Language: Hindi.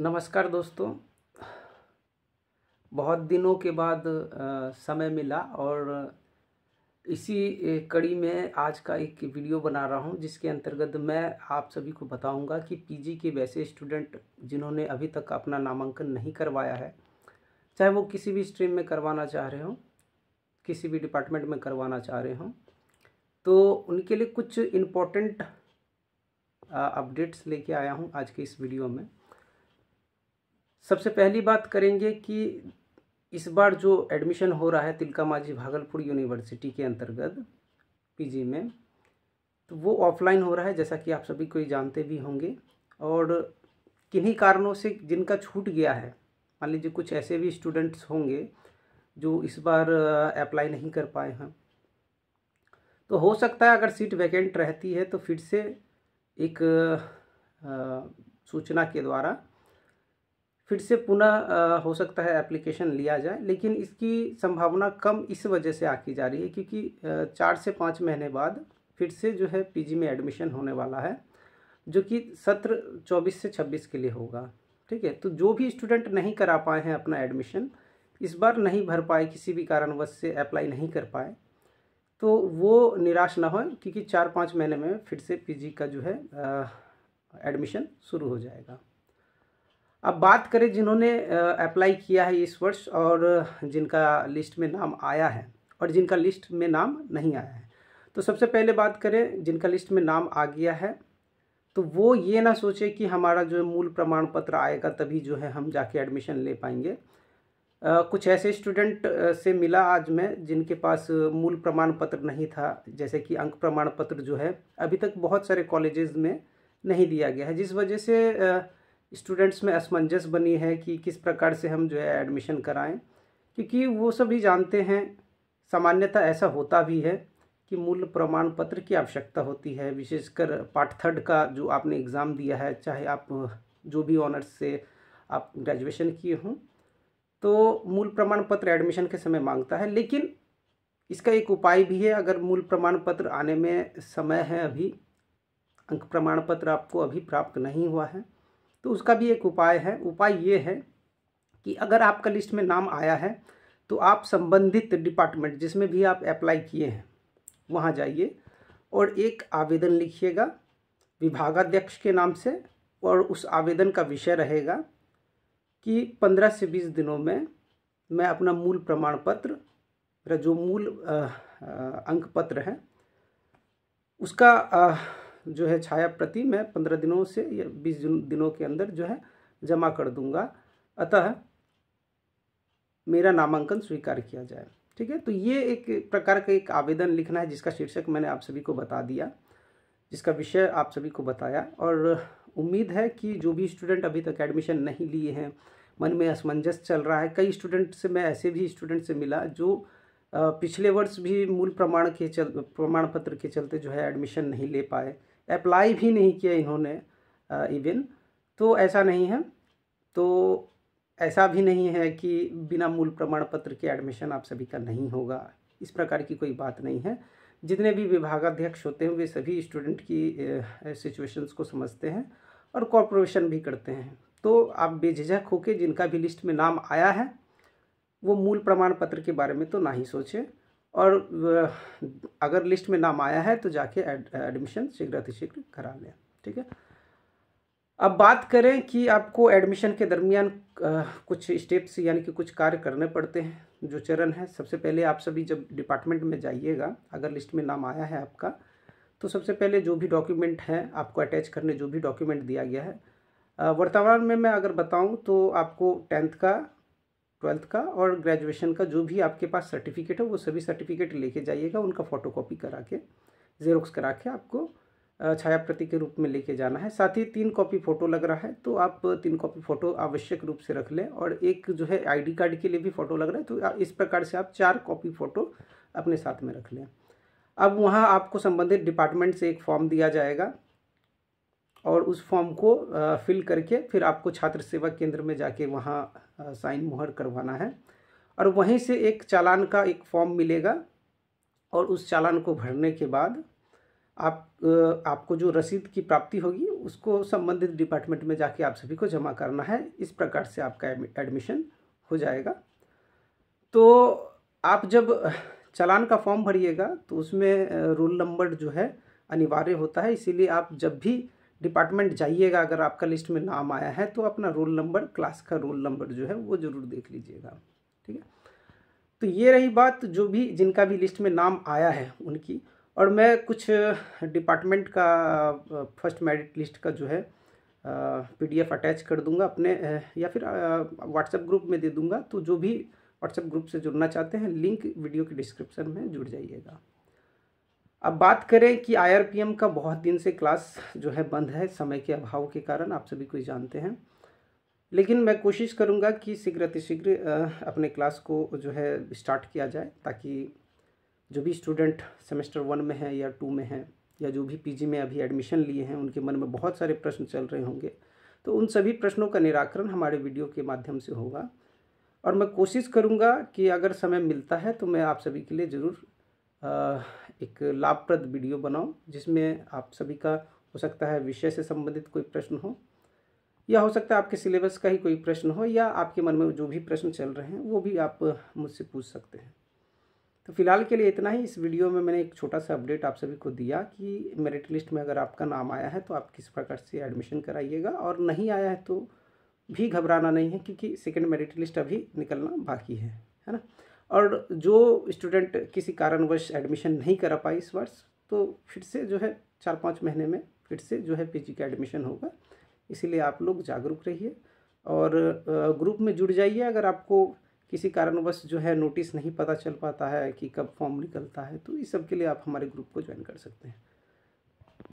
नमस्कार दोस्तों बहुत दिनों के बाद समय मिला और इसी कड़ी में आज का एक वीडियो बना रहा हूं जिसके अंतर्गत मैं आप सभी को बताऊंगा कि पीजी के वैसे स्टूडेंट जिन्होंने अभी तक अपना नामांकन नहीं करवाया है चाहे वो किसी भी स्ट्रीम में करवाना चाह रहे हों किसी भी डिपार्टमेंट में करवाना चाह रहे हों तो उनके लिए कुछ इम्पोर्टेंट अपडेट्स लेके आया हूँ आज के इस वीडियो में सबसे पहली बात करेंगे कि इस बार जो एडमिशन हो रहा है तिलका माझी भागलपुर यूनिवर्सिटी के अंतर्गत पीजी में तो वो ऑफलाइन हो रहा है जैसा कि आप सभी कोई जानते भी होंगे और किन्हीं कारणों से जिनका छूट गया है मान लीजिए कुछ ऐसे भी स्टूडेंट्स होंगे जो इस बार अप्लाई नहीं कर पाए हैं तो हो सकता है अगर सीट वैकेंट रहती है तो फिर से एक आ, सूचना के द्वारा फिर से पुनः हो सकता है एप्लीकेशन लिया जाए लेकिन इसकी संभावना कम इस वजह से आकी जा रही है क्योंकि चार से पाँच महीने बाद फिर से जो है पीजी में एडमिशन होने वाला है जो कि सत्र चौबीस से छब्बीस के लिए होगा ठीक है तो जो भी स्टूडेंट नहीं करा पाए हैं अपना एडमिशन इस बार नहीं भर पाए किसी भी कारणवश से अप्लाई नहीं कर पाए तो वो निराश ना हो क्योंकि चार पाँच महीने में फिर से पीजी का जो है एडमिशन शुरू हो जाएगा अब बात करें जिन्होंने अप्लाई किया है इस वर्ष और जिनका लिस्ट में नाम आया है और जिनका लिस्ट में नाम नहीं आया है तो सबसे पहले बात करें जिनका लिस्ट में नाम आ गया है तो वो ये ना सोचे कि हमारा जो मूल प्रमाण पत्र आएगा तभी जो है हम जाके एडमिशन ले पाएंगे आ, कुछ ऐसे स्टूडेंट से मिला आज मैं जिनके पास मूल प्रमाण पत्र नहीं था जैसे कि अंक प्रमाण पत्र जो है अभी तक बहुत सारे कॉलेजेस में नहीं दिया गया है जिस वजह से आ, स्टूडेंट्स में असमंजस बनी है कि किस प्रकार से हम जो है एडमिशन कराएं क्योंकि वो सभी जानते हैं सामान्यतः ऐसा होता भी है कि मूल प्रमाण पत्र की आवश्यकता होती है विशेषकर पार्ट थर्ड का जो आपने एग्ज़ाम दिया है चाहे आप जो भी ऑनर्स से आप ग्रेजुएशन किए हों तो मूल प्रमाण पत्र एडमिशन के समय मांगता है लेकिन इसका एक उपाय भी है अगर मूल प्रमाण पत्र आने में समय है अभी अंक प्रमाण पत्र आपको अभी प्राप्त नहीं हुआ है तो उसका भी एक उपाय है उपाय ये है कि अगर आपका लिस्ट में नाम आया है तो आप संबंधित डिपार्टमेंट जिसमें भी आप अप्लाई किए हैं वहाँ जाइए और एक आवेदन लिखिएगा विभागाध्यक्ष के नाम से और उस आवेदन का विषय रहेगा कि पंद्रह से बीस दिनों में मैं अपना मूल प्रमाण पत्र जो मूल अंक पत्र है उसका आ, जो है छाया प्रति मैं पंद्रह दिनों से या बीस दिनों के अंदर जो है जमा कर दूंगा अतः मेरा नामांकन स्वीकार किया जाए ठीक है तो ये एक प्रकार का एक आवेदन लिखना है जिसका शीर्षक मैंने आप सभी को बता दिया जिसका विषय आप सभी को बताया और उम्मीद है कि जो भी स्टूडेंट अभी तक एडमिशन नहीं लिए हैं मन में असमंजस चल रहा है कई स्टूडेंट से मैं ऐसे भी स्टूडेंट से मिला जो पिछले वर्ष भी मूल प्रमाण के चल प्रमाण पत्र के चलते जो है एडमिशन नहीं ले पाए अप्लाई भी नहीं किया इन्होंने इवन तो ऐसा नहीं है तो ऐसा भी नहीं है कि बिना मूल प्रमाण पत्र के एडमिशन आप सभी का नहीं होगा इस प्रकार की कोई बात नहीं है जितने भी विभागाध्यक्ष होते हैं वे सभी स्टूडेंट की सिचुएशंस को समझते हैं और कॉरपोरेशन भी करते हैं तो आप बेझिझक होकर जिनका भी लिस्ट में नाम आया है वो मूल प्रमाण पत्र के बारे में तो ना ही सोचें और अगर लिस्ट में नाम आया है तो जाके एडमिशन शीघ्र अतिशीघ्र करा लें ठीक है अब बात करें कि आपको एडमिशन के दरमियान कुछ स्टेप्स यानी कि कुछ कार्य करने पड़ते हैं जो चरण है सबसे पहले आप सभी जब डिपार्टमेंट में जाइएगा अगर लिस्ट में नाम आया है आपका तो सबसे पहले जो भी डॉक्यूमेंट है आपको अटैच करने जो भी डॉक्यूमेंट दिया गया है वर्तमान में मैं अगर बताऊं तो आपको टेंथ का ट्वेल्थ का और ग्रेजुएशन का जो भी आपके पास सर्टिफिकेट है वो सभी सर्टिफिकेट लेके जाइएगा उनका फ़ोटोकॉपी करा के जेरोक्स करा के आपको छाया प्रति के रूप में लेके जाना है साथ ही तीन कॉपी फ़ोटो लग रहा है तो आप तीन कॉपी फ़ोटो आवश्यक रूप से रख लें और एक जो है आईडी कार्ड के लिए भी फ़ोटो लग रहा है तो इस प्रकार से आप चार कॉपी फ़ोटो अपने साथ में रख लें अब वहाँ आपको संबंधित डिपार्टमेंट से एक फॉर्म दिया जाएगा और उस फॉर्म को फिल करके फिर आपको छात्र सेवा केंद्र में जाके वहाँ साइन मुहर करवाना है और वहीं से एक चालान का एक फॉर्म मिलेगा और उस चालान को भरने के बाद आप आपको जो रसीद की प्राप्ति होगी उसको संबंधित डिपार्टमेंट में जाके आप सभी को जमा करना है इस प्रकार से आपका एडमिशन हो जाएगा तो आप जब चालान का फॉर्म भरिएगा तो उसमें रोल नंबर जो है अनिवार्य होता है इसीलिए आप जब भी डिपार्टमेंट जाइएगा अगर आपका लिस्ट में नाम आया है तो अपना रोल नंबर क्लास का रोल नंबर जो है वो ज़रूर देख लीजिएगा ठीक है तो ये रही बात जो भी जिनका भी लिस्ट में नाम आया है उनकी और मैं कुछ डिपार्टमेंट का फर्स्ट मेरिट लिस्ट का जो है पीडीएफ अटैच कर दूंगा अपने या फिर व्हाट्सएप ग्रुप में दे दूंगा तो जो भी व्हाट्सएप ग्रुप से जुड़ना चाहते हैं लिंक वीडियो के डिस्क्रिप्शन में जुड़ जाइएगा अब बात करें कि आई का बहुत दिन से क्लास जो है बंद है समय के अभाव के कारण आप सभी कोई जानते हैं लेकिन मैं कोशिश करूँगा कि शीघ्र अतिशीघ्र अपने क्लास को जो है स्टार्ट किया जाए ताकि जो भी स्टूडेंट सेमेस्टर वन में है या टू में है या जो भी पीजी में अभी एडमिशन लिए हैं उनके मन में बहुत सारे प्रश्न चल रहे होंगे तो उन सभी प्रश्नों का निराकरण हमारे वीडियो के माध्यम से होगा और मैं कोशिश करूँगा कि अगर समय मिलता है तो मैं आप सभी के लिए ज़रूर एक लाभप्रद वीडियो बनाऊं जिसमें आप सभी का हो सकता है विषय से संबंधित कोई प्रश्न हो या हो सकता है आपके सिलेबस का ही कोई प्रश्न हो या आपके मन में जो भी प्रश्न चल रहे हैं वो भी आप मुझसे पूछ सकते हैं तो फिलहाल के लिए इतना ही इस वीडियो में मैंने एक छोटा सा अपडेट आप सभी को दिया कि मेरिट लिस्ट में अगर आपका नाम आया है तो आप किस प्रकार से एडमिशन कराइएगा और नहीं आया है तो भी घबराना नहीं है क्योंकि सेकेंड मेरिट लिस्ट अभी निकलना बाकी है है ना और जो स्टूडेंट किसी कारणवश एडमिशन नहीं करा पाए इस वर्ष तो फिर से जो है चार पाँच महीने में फिर से जो है पीजी का एडमिशन होगा इसीलिए आप लोग जागरूक रहिए और ग्रुप में जुड़ जाइए अगर आपको किसी कारणवश जो है नोटिस नहीं पता चल पाता है कि कब फॉर्म निकलता है तो इस सब के लिए आप हमारे ग्रुप को ज्वाइन कर सकते हैं